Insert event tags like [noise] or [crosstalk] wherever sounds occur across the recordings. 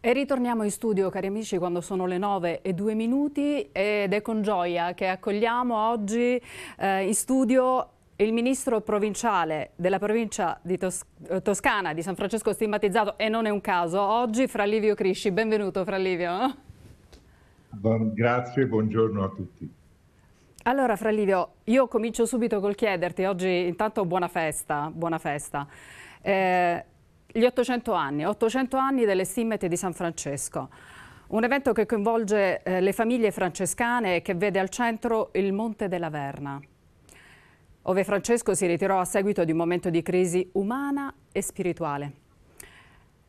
E ritorniamo in studio, cari amici, quando sono le 9 e 2 minuti ed è con gioia che accogliamo oggi eh, in studio il ministro provinciale della provincia di Tos eh, Toscana di San Francesco stigmatizzato, e non è un caso, oggi Fra Livio Crisci. Benvenuto Fralivio. Buon, grazie, buongiorno a tutti. Allora Fra Livio, io comincio subito col chiederti, oggi intanto buona festa, buona festa. Eh, gli 800 anni, 800 anni delle stimmete di San Francesco. Un evento che coinvolge eh, le famiglie francescane e che vede al centro il Monte della Verna, ove Francesco si ritirò a seguito di un momento di crisi umana e spirituale.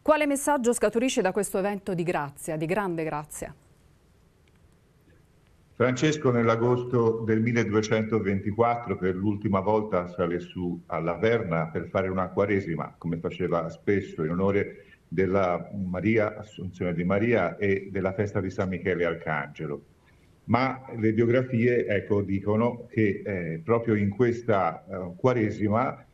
Quale messaggio scaturisce da questo evento di grazia, di grande grazia? Francesco nell'agosto del 1224 per l'ultima volta sale su alla Verna per fare una quaresima, come faceva spesso in onore della Maria, Assunzione di Maria e della festa di San Michele Arcangelo. Ma le biografie ecco, dicono che eh, proprio in questa eh, quaresima,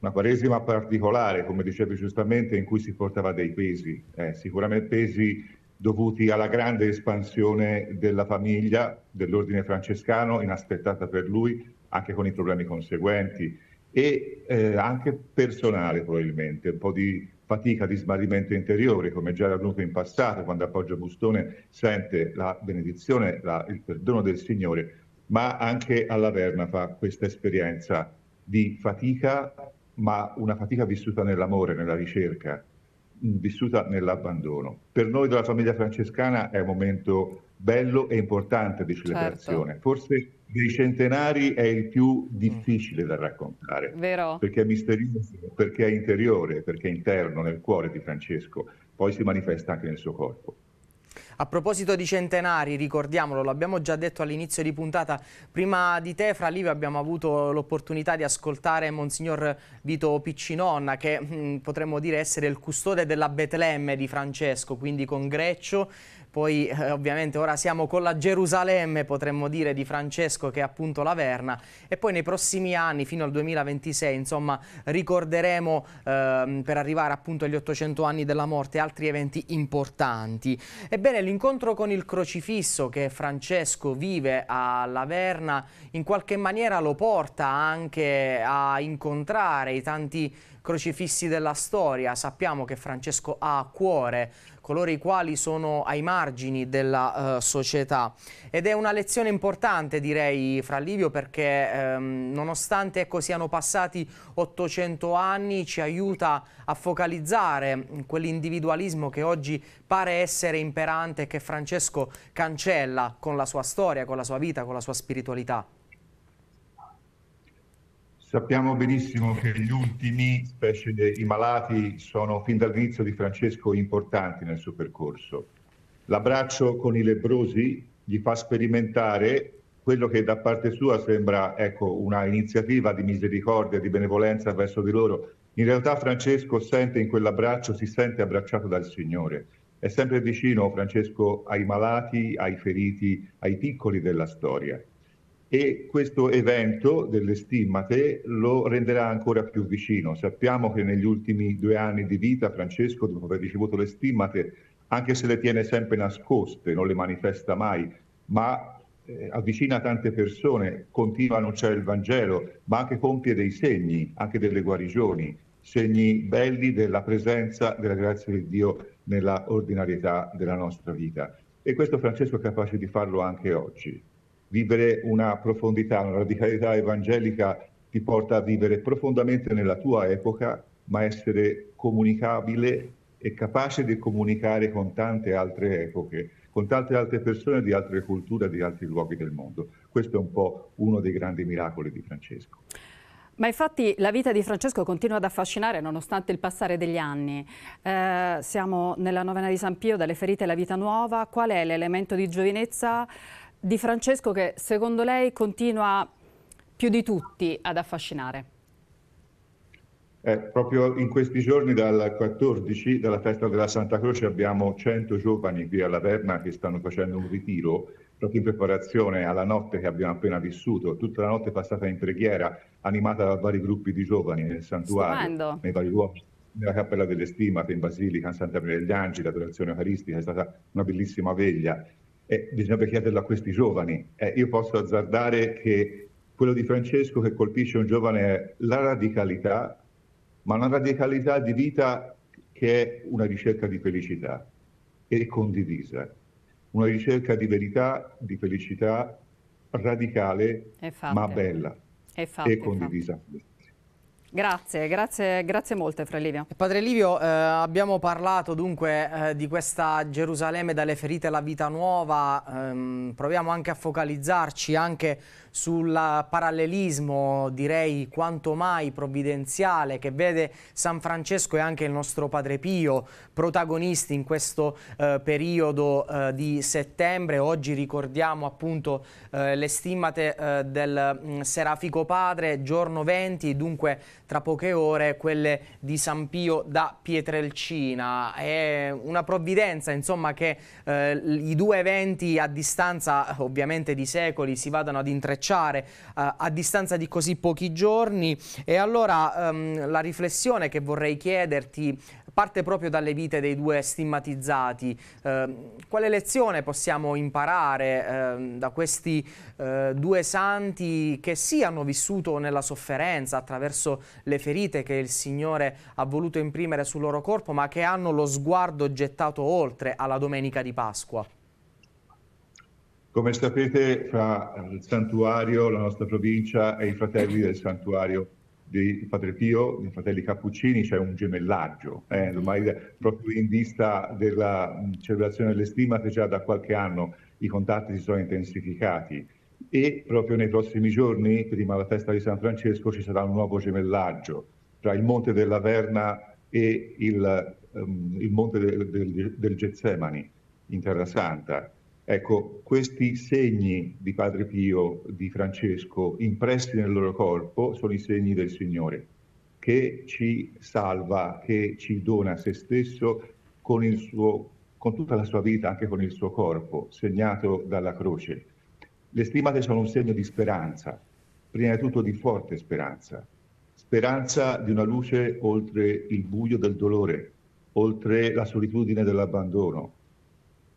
una quaresima particolare, come dicevi giustamente, in cui si portava dei pesi, eh, sicuramente pesi dovuti alla grande espansione della famiglia, dell'ordine francescano, inaspettata per lui, anche con i problemi conseguenti e eh, anche personale probabilmente, un po' di fatica di smarrimento interiore, come già era avvenuto in passato, quando a Bustone sente la benedizione, la, il perdono del Signore, ma anche alla Verna fa questa esperienza di fatica, ma una fatica vissuta nell'amore, nella ricerca, vissuta nell'abbandono. Per noi della famiglia francescana è un momento bello e importante di certo. celebrazione. Certo. Forse dei centenari è il più difficile da raccontare, Vero. perché è misterioso, perché è interiore, perché è interno nel cuore di Francesco, poi si manifesta anche nel suo corpo. A proposito di centenari, ricordiamolo, l'abbiamo già detto all'inizio di puntata, prima di te, fra Live, abbiamo avuto l'opportunità di ascoltare Monsignor Vito Piccinonna, che mh, mm, potremmo dire essere il custode della Betlemme di Francesco, quindi con Greccio, poi eh, ovviamente ora siamo con la Gerusalemme, potremmo dire, di Francesco che è appunto l'Averna e poi nei prossimi anni, fino al 2026, insomma, ricorderemo eh, per arrivare appunto agli 800 anni della morte altri eventi importanti. Ebbene, l'incontro con il crocifisso che Francesco vive all'Averna in qualche maniera lo porta anche a incontrare i tanti crocifissi della storia. Sappiamo che Francesco ha a cuore coloro i quali sono ai margini della uh, società. Ed è una lezione importante, direi, fra Livio, perché ehm, nonostante ecco, siano passati 800 anni, ci aiuta a focalizzare quell'individualismo che oggi pare essere imperante e che Francesco cancella con la sua storia, con la sua vita, con la sua spiritualità. Sappiamo benissimo che gli ultimi, specie i malati, sono fin dall'inizio di Francesco importanti nel suo percorso. L'abbraccio con i lebrosi gli fa sperimentare quello che da parte sua sembra ecco, una iniziativa di misericordia, di benevolenza verso di loro. In realtà Francesco sente in quell'abbraccio, si sente abbracciato dal Signore. È sempre vicino Francesco ai malati, ai feriti, ai piccoli della storia e questo evento delle stimmate lo renderà ancora più vicino. Sappiamo che negli ultimi due anni di vita Francesco, dopo aver ricevuto le stimmate, anche se le tiene sempre nascoste, non le manifesta mai, ma eh, avvicina tante persone, continua a annunciare il Vangelo, ma anche compie dei segni, anche delle guarigioni, segni belli della presenza della grazia di Dio nella ordinarietà della nostra vita. E questo Francesco è capace di farlo anche oggi vivere una profondità, una radicalità evangelica ti porta a vivere profondamente nella tua epoca, ma essere comunicabile e capace di comunicare con tante altre epoche, con tante altre persone di altre culture, di altri luoghi del mondo. Questo è un po' uno dei grandi miracoli di Francesco. Ma infatti la vita di Francesco continua ad affascinare nonostante il passare degli anni. Eh, siamo nella novena di San Pio, dalle ferite alla vita nuova. Qual è l'elemento di giovinezza? Di Francesco che secondo lei continua più di tutti ad affascinare. Eh, proprio in questi giorni, dal 14, dalla festa della Santa Croce, abbiamo 100 giovani qui alla Verna che stanno facendo un ritiro proprio in preparazione alla notte che abbiamo appena vissuto, tutta la notte passata in preghiera, animata da vari gruppi di giovani nel santuario, Stupendo. nei vari luoghi, nella Cappella delle Stimate, in Basilica, in Santa Maria degli Angeli, l'adorazione eucaristica, è stata una bellissima veglia eh, bisognerebbe chiederlo a questi giovani. Eh, io posso azzardare che quello di Francesco che colpisce un giovane è la radicalità, ma una radicalità di vita che è una ricerca di felicità e condivisa, una ricerca di verità, di felicità radicale, ma bella e condivisa. Grazie, grazie, grazie molte Fra Livio. Padre Livio, eh, abbiamo parlato dunque eh, di questa Gerusalemme dalle ferite alla vita nuova, ehm, proviamo anche a focalizzarci anche sul parallelismo direi quanto mai provvidenziale che vede San Francesco e anche il nostro Padre Pio protagonisti in questo eh, periodo eh, di settembre. Oggi ricordiamo appunto eh, le stimmate eh, del mh, mm, Serafico Padre, giorno 20, dunque tra poche ore quelle di San Pio da Pietrelcina. È una provvidenza insomma, che eh, i due eventi a distanza ovviamente di secoli si vadano ad intrecciare eh, a distanza di così pochi giorni e allora ehm, la riflessione che vorrei chiederti parte proprio dalle vite dei due stigmatizzati. Eh, quale lezione possiamo imparare eh, da questi eh, due santi che sì hanno vissuto nella sofferenza attraverso le ferite che il Signore ha voluto imprimere sul loro corpo, ma che hanno lo sguardo gettato oltre alla domenica di Pasqua? Come sapete, fra ehm, il santuario, la nostra provincia e i fratelli del santuario di Padre Pio, dei fratelli Cappuccini, c'è un gemellaggio, eh, mm. ormai proprio in vista della mm, celebrazione delle stimate già da qualche anno i contatti si sono intensificati e proprio nei prossimi giorni, prima della festa di San Francesco, ci sarà un nuovo gemellaggio tra il Monte della Verna e il, um, il Monte del, del, del Getsemani in Terra Santa Ecco, questi segni di Padre Pio, di Francesco, impressi nel loro corpo, sono i segni del Signore, che ci salva, che ci dona se stesso con, suo, con tutta la sua vita, anche con il suo corpo, segnato dalla croce. Le stimate sono un segno di speranza, prima di tutto di forte speranza, speranza di una luce oltre il buio del dolore, oltre la solitudine dell'abbandono,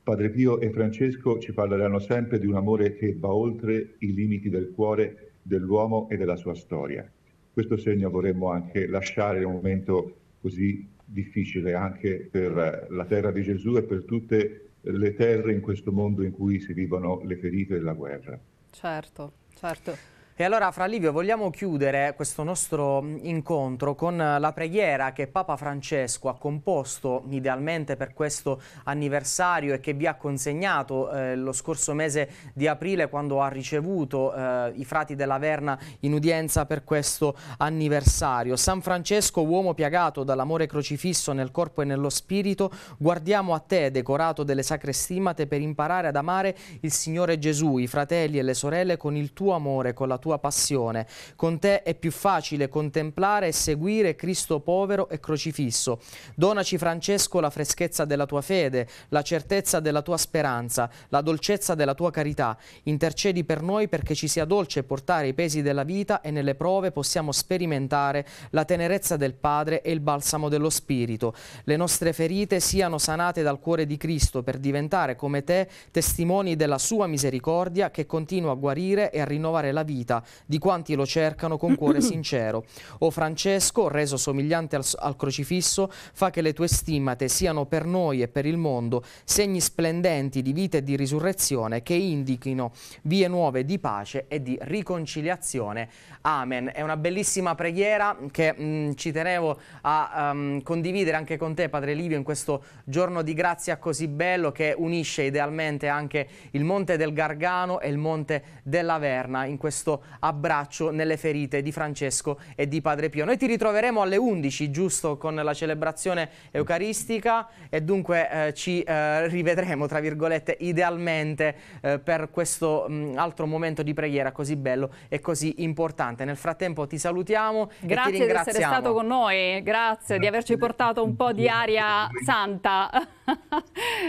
Padre Pio e Francesco ci parleranno sempre di un amore che va oltre i limiti del cuore dell'uomo e della sua storia. Questo segno vorremmo anche lasciare in un momento così difficile anche per la terra di Gesù e per tutte le terre in questo mondo in cui si vivono le ferite della guerra. Certo, certo. E allora fra Livio vogliamo chiudere questo nostro mm, incontro con eh, la preghiera che Papa Francesco ha composto idealmente per questo anniversario e che vi ha consegnato eh, lo scorso mese di aprile quando ha ricevuto eh, i frati della Verna in udienza per questo anniversario. San Francesco, uomo piagato dall'amore crocifisso nel corpo e nello spirito, guardiamo a te decorato delle sacre stimate per imparare ad amare il Signore Gesù, i fratelli e le sorelle con il tuo amore, con la tua tua passione. Con te è più facile contemplare e seguire Cristo povero e crocifisso. Donaci, Francesco, la freschezza della tua fede, la certezza della tua speranza, la dolcezza della tua carità. Intercedi per noi perché ci sia dolce portare i pesi della vita e nelle prove possiamo sperimentare la tenerezza del Padre e il balsamo dello Spirito. Le nostre ferite siano sanate dal cuore di Cristo per diventare come te testimoni della sua misericordia che continua a guarire e a rinnovare la vita di quanti lo cercano con cuore [clears throat] sincero. O Francesco, reso somigliante al, al crocifisso, fa che le tue stimate siano per noi e per il mondo segni splendenti di vita e di risurrezione che indichino vie nuove di pace e di riconciliazione. Amen. È una bellissima preghiera che mh, mm, ci tenevo a um, condividere anche con te, Padre Livio, in questo giorno di grazia così bello che unisce idealmente anche il Monte del Gargano e il Monte della Verna in questo abbraccio nelle ferite di Francesco e di Padre Pio. Noi ti ritroveremo alle 11, giusto, con la celebrazione eucaristica e dunque eh, ci eh, rivedremo, tra virgolette, idealmente eh, per questo mh, mm, altro momento di preghiera così bello e così importante. Nel frattempo ti salutiamo Grazie ti di essere stato con noi, grazie di averci portato un po' di aria santa.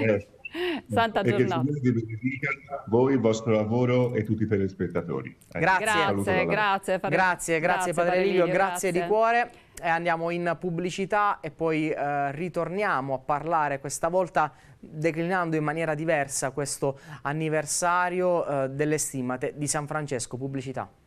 Grazie. [laughs] Santa e giornata. Che benedica voi, il vostro lavoro e tutti i telespettatori. Eh. Grazie. Grazie, grazie, grazie, grazie, grazie, Padre Livio, grazie, grazie di cuore. E andiamo in pubblicità e poi eh, ritorniamo a parlare questa volta declinando in maniera diversa questo anniversario eh, delle stimate di San Francesco. Pubblicità.